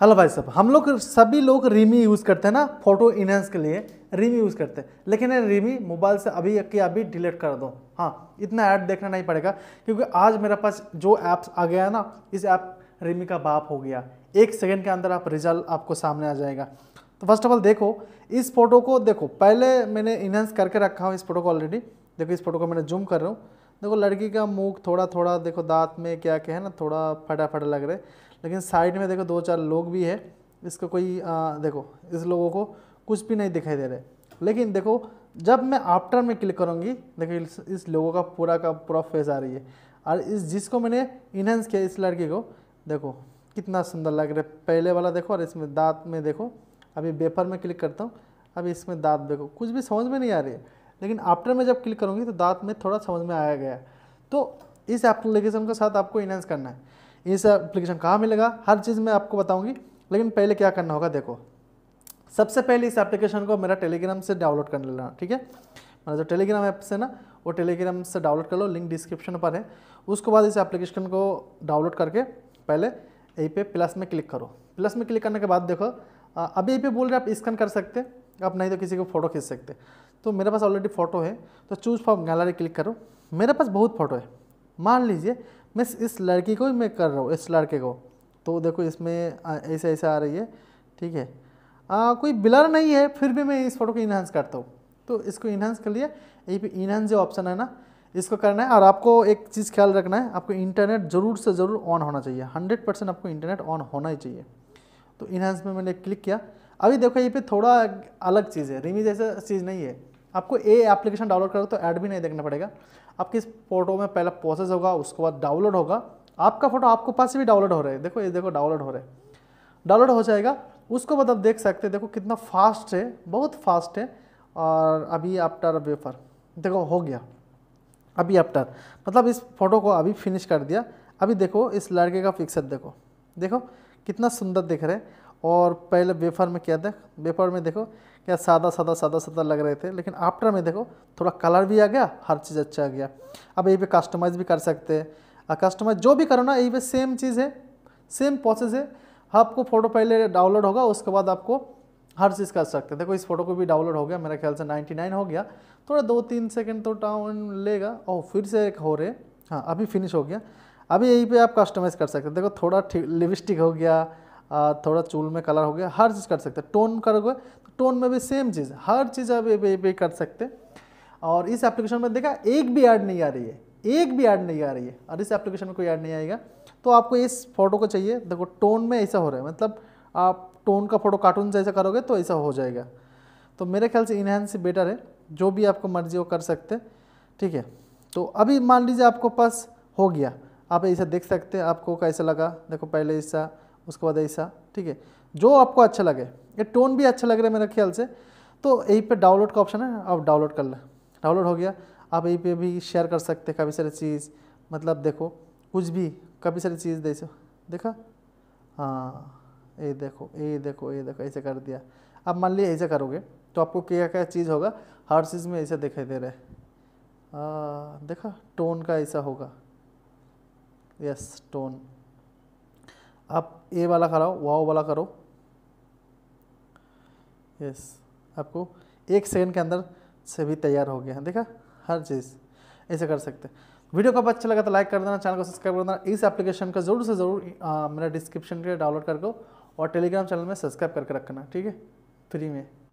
hello भाई साहब हम लोग सभी लोग रिमी यूज़ करते हैं ना फोटो इनहेंस के लिए रिमी यूज़ करते हैं लेकिन रिमी मोबाइल से अभी कि अभी डिलीट कर दो हाँ इतना ऐड देखना नहीं पड़ेगा क्योंकि आज मेरे पास जो ऐप्स आ गया है ना इस ऐप रिमी का बाप हो गया एक सेकेंड के अंदर आप रिजल्ट आपको सामने आ जाएगा तो फर्स्ट ऑफ ऑल देखो इस फोटो को देखो पहले मैंने इनहेंस करके रखा हूँ इस फोटो को ऑलरेडी देखो इस फोटो को मैंने जूम कर रहा हूँ देखो लड़की का मुँह थोड़ा थोड़ा देखो दांत में क्या क्या है ना थोड़ा फटा फटा लग रहा है लेकिन साइड में देखो दो चार लोग भी है इसका कोई आ, देखो इस लोगों को कुछ भी नहीं दिखाई दे रहे लेकिन देखो जब मैं आफ्टर में क्लिक करूँगी देखो इस, इस लोगों का पूरा का पूरा फेस आ रही है और इस जिसको मैंने इन्हेंस किया इस लड़की को देखो कितना सुंदर लग रहा है पहले वाला देखो और इसमें दांत में देखो अभी वेपर में क्लिक करता हूँ अभी इसमें दांत देखो कुछ भी समझ में नहीं आ रही है लेकिन आफ्टर में जब क्लिक करूँगी तो दांत में थोड़ा समझ में आया गया तो इस एप्लीकेशन के साथ आपको इन्हेंस करना है सब एप्लीकेशन कहाँ मिलेगा हर चीज़ मैं आपको बताऊँगी लेकिन पहले क्या करना होगा देखो सबसे पहले इस एप्लीकेशन को मेरा टेलीग्राम से डाउनलोड कर लेना ठीक है मेरा मतलब जो टेलीग्राम ऐप से ना वो टेलीग्राम से डाउनलोड कर लो लिंक डिस्क्रिप्शन पर है उसके बाद इस एप्लीकेशन को डाउनलोड करके पहले यहीं पे प्लस में क्लिक करो प्लस में क्लिक करने के बाद देखो अभी यहीं पे बोल रहे आप स्कैन कर सकते आप नहीं तो किसी को फ़ोटो खींच सकते तो मेरे पास ऑलरेडी फ़ोटो है तो चूज़ फॉर गैलरी क्लिक करो मेरे पास बहुत फ़ोटो है मान लीजिए मिस इस लड़की को मैं कर रहा हूँ इस लड़के को तो देखो इसमें ऐसे ऐसे आ रही है ठीक है आ, कोई ब्लर नहीं है फिर भी मैं इस फोटो को इन्हांस करता हूँ तो इसको इन्हांस कर लिया यही पे इन्हांस जो ऑप्शन है ना इसको करना है और आपको एक चीज़ ख्याल रखना है आपको इंटरनेट ज़रूर से ज़रूर ऑन होना चाहिए हंड्रेड परसेंट आपको इंटरनेट ऑन होना ही चाहिए तो इन्हांस में मैंने क्लिक किया अभी देखो यहीं पे थोड़ा अलग चीज़ है रिमी जैसा चीज़ नहीं है आपको ए एप्लीकेशन डाउनलोड करोगे तो ऐड भी नहीं देखना पड़ेगा आपकी इस फोटो में पहला प्रोसेस होगा उसके बाद डाउनलोड होगा आपका फोटो आपको पास भी डाउनलोड हो रहा है देखो ये देखो डाउनलोड हो रहा है डाउनलोड हो जाएगा उसको बाद मतलब आप देख सकते हैं देखो कितना फास्ट है बहुत फास्ट है और अभी आफ्टर वेफर देखो हो गया अभी आफ्टर मतलब इस फोटो को अभी फिनिश कर दिया अभी देखो इस लड़के का फिक्सर देखो देखो कितना सुंदर दिख रहा है और पहले वेफर में क्या देख वेफर में देखो क्या सादा सादा सादा सादा लग रहे थे लेकिन आफ्टर में देखो थोड़ा कलर भी आ गया हर चीज़ अच्छा आ गया अब यही पे कस्टमाइज़ भी कर सकते हैं कस्टमाइज जो भी करो ना यही पे सेम चीज़ है सेम प्रोसेस है आपको फ़ोटो पहले डाउनलोड होगा उसके बाद आपको हर चीज़ कर सकते हैं देखो इस फोटो को भी डाउनलोड हो गया मेरे ख्याल से नाइन्टी हो गया थोड़ा दो तीन सेकेंड तो डाउन लेगा और फिर से एक हो रहे हाँ अभी फिनिश हो गया अभी यहीं पर आप कस्टमाइज़ कर सकते हैं देखो थोड़ा लिपस्टिक हो गया थोड़ा चूल में कलर हो गया हर चीज़ कर सकते टोन करोगे तो टोन में भी सेम चीज़ हर चीज़ आप ये कर सकते और इस एप्लीकेशन में देखा एक भी ऐड नहीं आ रही है एक भी ऐड नहीं आ रही है और इस एप्लीकेशन में कोई ऐड नहीं आएगा तो आपको इस फोटो को चाहिए देखो टोन में ऐसा हो रहा है मतलब आप टोन का फोटो कार्टून जैसा करोगे तो ऐसा हो जाएगा तो मेरे ख्याल से इनहेंस बेटर है जो भी आपको मर्जी हो कर सकते ठीक है तो अभी मान लीजिए आपको पास हो गया आप ऐसा देख सकते हैं आपको कैसा लगा देखो पहले ऐसा उसके बाद ऐसा ठीक है जो आपको अच्छा लगे ये टोन भी अच्छा लग रहा है मेरे ख्याल से तो यहीं पे डाउनलोड का ऑप्शन है आप डाउनलोड कर लें डाउनलोड हो गया आप यहीं पे भी शेयर कर सकते हैं काफ़ी सारी चीज़ मतलब देखो कुछ भी काफ़ी सारी चीज़ दे देखा हाँ ये देखो ये देखो ये देखो ऐसे कर दिया आप मान ली ऐसे करोगे तो आपको क्या क्या चीज़ होगा हर चीज़ में ऐसे दिखाई दे रहा है देखा टोन का ऐसा होगा यस टोन आप ए वाला कराओ वाओ वाला करो यस आपको एक सेकंड के अंदर से भी तैयार हो गया देखा हर चीज़ ऐसे कर सकते हैं वीडियो को अच्छा लगा तो लाइक कर देना चैनल को सब्सक्राइब कर देना इस एप्लीकेशन का जरूर से ज़रूर मेरा डिस्क्रिप्शन के डाउनलोड करके और टेलीग्राम चैनल में सब्सक्राइब करके रखना ठीक है फ्री में